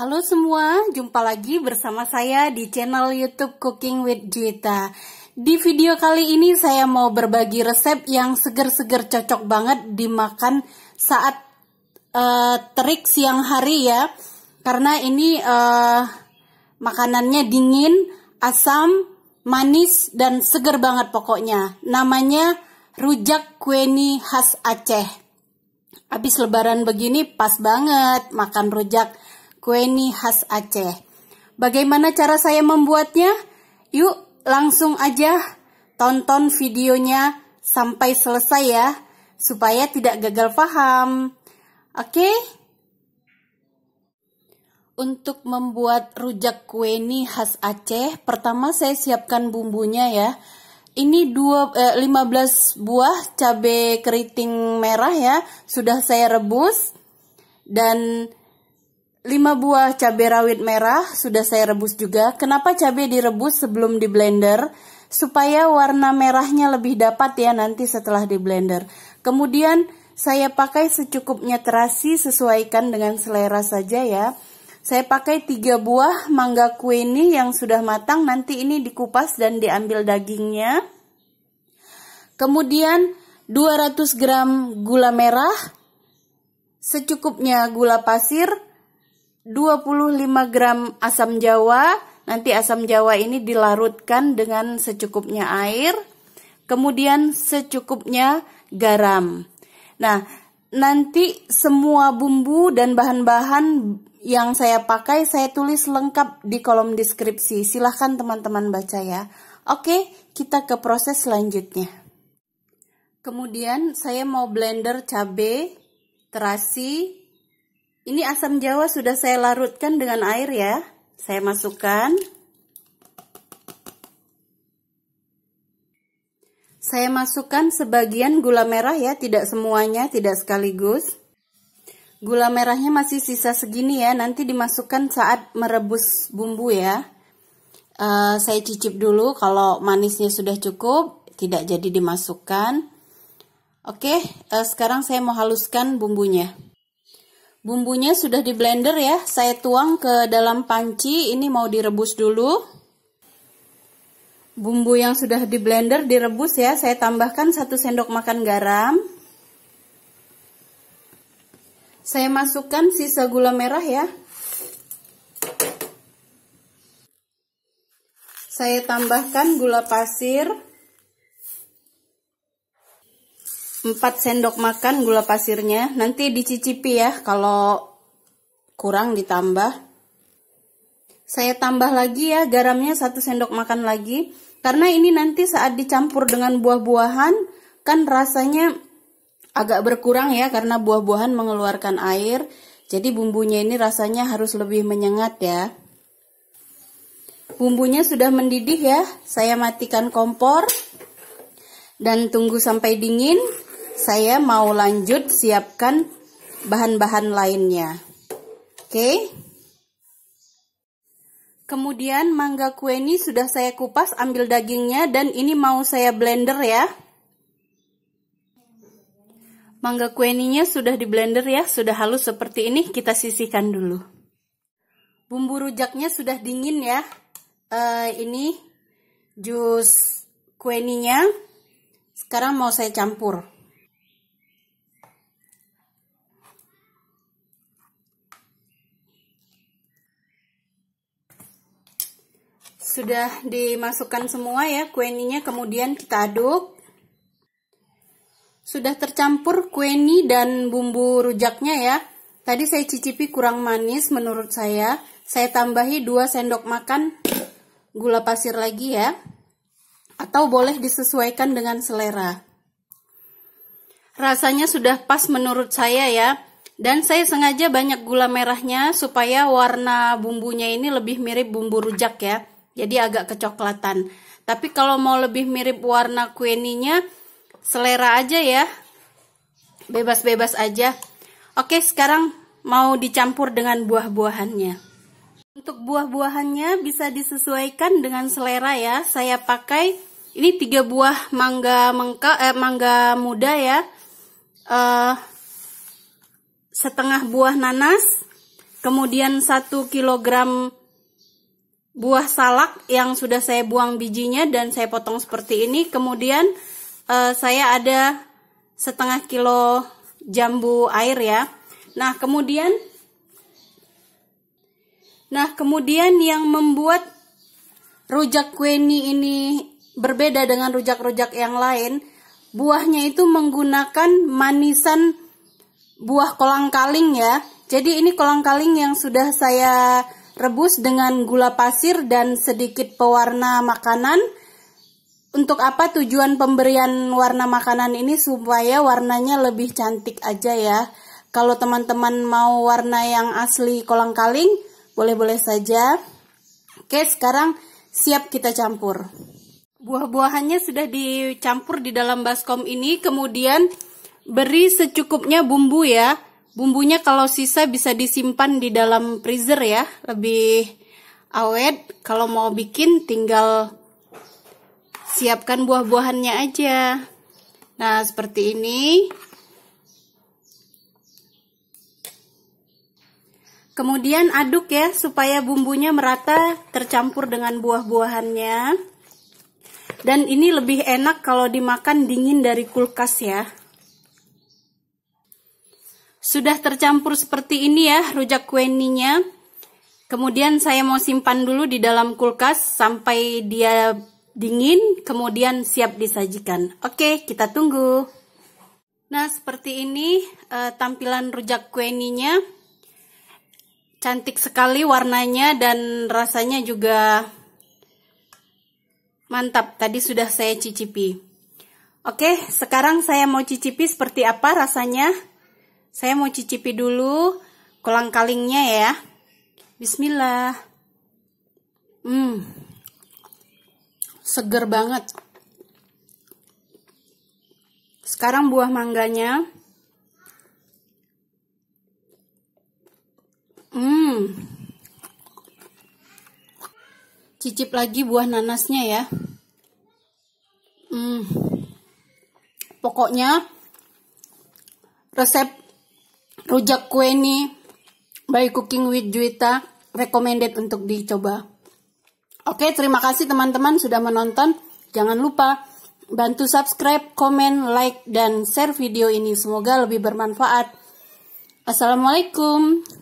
Halo semua, jumpa lagi bersama saya di channel YouTube Cooking with Juita. Di video kali ini saya mau berbagi resep yang seger-seger cocok banget dimakan saat uh, terik siang hari ya. Karena ini uh, makanannya dingin, asam, manis dan seger banget pokoknya. Namanya rujak kueni khas Aceh. Habis lebaran begini pas banget makan rujak Kue ini khas Aceh. Bagaimana cara saya membuatnya? Yuk langsung aja tonton videonya sampai selesai ya supaya tidak gagal paham. Oke? Untuk membuat rujak kue ini khas Aceh, pertama saya siapkan bumbunya ya. Ini dua, eh, 15 buah cabai keriting merah ya, sudah saya rebus. Dan 5 buah cabai rawit merah sudah saya rebus juga. Kenapa cabai direbus sebelum di blender? Supaya warna merahnya lebih dapat ya nanti setelah di blender. Kemudian saya pakai secukupnya terasi sesuaikan dengan selera saja ya. Saya pakai 3 buah mangga kue ini yang sudah matang nanti ini dikupas dan diambil dagingnya. Kemudian 200 gram gula merah, secukupnya gula pasir, 25 gram asam jawa. Nanti asam jawa ini dilarutkan dengan secukupnya air. Kemudian secukupnya garam. Nah, nanti semua bumbu dan bahan-bahan yang saya pakai saya tulis lengkap di kolom deskripsi. Silahkan teman-teman baca ya. Oke, kita ke proses selanjutnya. Kemudian saya mau blender cabai, terasi, ini asam jawa sudah saya larutkan dengan air ya. Saya masukkan. Saya masukkan sebagian gula merah ya, tidak semuanya, tidak sekaligus. Gula merahnya masih sisa segini ya, nanti dimasukkan saat merebus bumbu ya. E, saya cicip dulu kalau manisnya sudah cukup, tidak jadi dimasukkan. Oke, e, sekarang saya mau haluskan bumbunya. Bumbunya sudah di blender ya. Saya tuang ke dalam panci. Ini mau direbus dulu. Bumbu yang sudah di blender direbus ya. Saya tambahkan 1 sendok makan garam. Saya masukkan sisa gula merah ya. Saya tambahkan gula pasir. 4 sendok makan gula pasirnya. Nanti dicicipi ya kalau kurang ditambah. Saya tambah lagi ya garamnya 1 sendok makan lagi. Karena ini nanti saat dicampur dengan buah-buahan kan rasanya agak berkurang ya karena buah-buahan mengeluarkan air. Jadi bumbunya ini rasanya harus lebih menyengat ya. Bumbunya sudah mendidih ya. Saya matikan kompor dan tunggu sampai dingin saya mau lanjut siapkan bahan-bahan lainnya. Oke. Kemudian mangga kue ini sudah saya kupas ambil dagingnya dan ini mau saya blender ya. Mangga kueninya sudah di blender ya, sudah halus seperti ini, kita sisihkan dulu. Bumbu rujaknya sudah dingin ya. Uh, ini jus kueninya. Sekarang mau saya campur. Sudah dimasukkan semua ya kueninya kemudian kita aduk. Sudah tercampur kueni dan bumbu rujaknya ya. Tadi saya cicipi kurang manis menurut saya. Saya tambahi 2 sendok makan gula pasir lagi ya. Atau boleh disesuaikan dengan selera. Rasanya sudah pas menurut saya ya. Dan saya sengaja banyak gula merahnya supaya warna bumbunya ini lebih mirip bumbu rujak ya jadi agak kecoklatan tapi kalau mau lebih mirip warna kueninya selera aja ya bebas-bebas aja oke sekarang mau dicampur dengan buah-buahannya untuk buah-buahannya bisa disesuaikan dengan selera ya. Saya pakai ini tiga buah mangga mengka, eh, mangga muda ya. Uh, setengah buah nanas, kemudian 1 kg buah salak yang sudah saya buang bijinya dan saya potong seperti ini. Kemudian eh, saya ada setengah kilo jambu air ya. Nah, kemudian Nah, kemudian yang membuat rujak kueni ini berbeda dengan rujak-rujak yang lain, buahnya itu menggunakan manisan buah kolang-kaling ya. Jadi ini kolang-kaling yang sudah saya rebus dengan gula pasir dan sedikit pewarna makanan. Untuk apa tujuan pemberian warna makanan ini supaya warnanya lebih cantik aja ya. Kalau teman-teman mau warna yang asli kolang-kaling, boleh-boleh saja. Oke, sekarang siap kita campur. Buah-buahannya sudah dicampur di dalam baskom ini, kemudian beri secukupnya bumbu ya. Bumbunya kalau sisa bisa disimpan di dalam freezer ya, lebih awet. Kalau mau bikin tinggal siapkan buah-buahannya aja. Nah, seperti ini. Kemudian aduk ya supaya bumbunya merata tercampur dengan buah-buahannya. Dan ini lebih enak kalau dimakan dingin dari kulkas ya. Sudah tercampur seperti ini ya rujak kueninya. Kemudian saya mau simpan dulu di dalam kulkas sampai dia dingin, kemudian siap disajikan. Oke, kita tunggu. Nah, seperti ini e, tampilan rujak kueninya. Cantik sekali warnanya dan rasanya juga mantap. Tadi sudah saya cicipi. Oke, sekarang saya mau cicipi seperti apa rasanya. Saya mau cicipi dulu kolang kalingnya ya. Bismillah. Hmm. Seger banget. Sekarang buah mangganya. Hmm. Cicip lagi buah nanasnya ya. Hmm. Pokoknya resep rujak kue ini by Cooking with Juita recommended untuk dicoba. Oke, terima kasih teman-teman sudah menonton. Jangan lupa bantu subscribe, komen, like, dan share video ini. Semoga lebih bermanfaat. Assalamualaikum.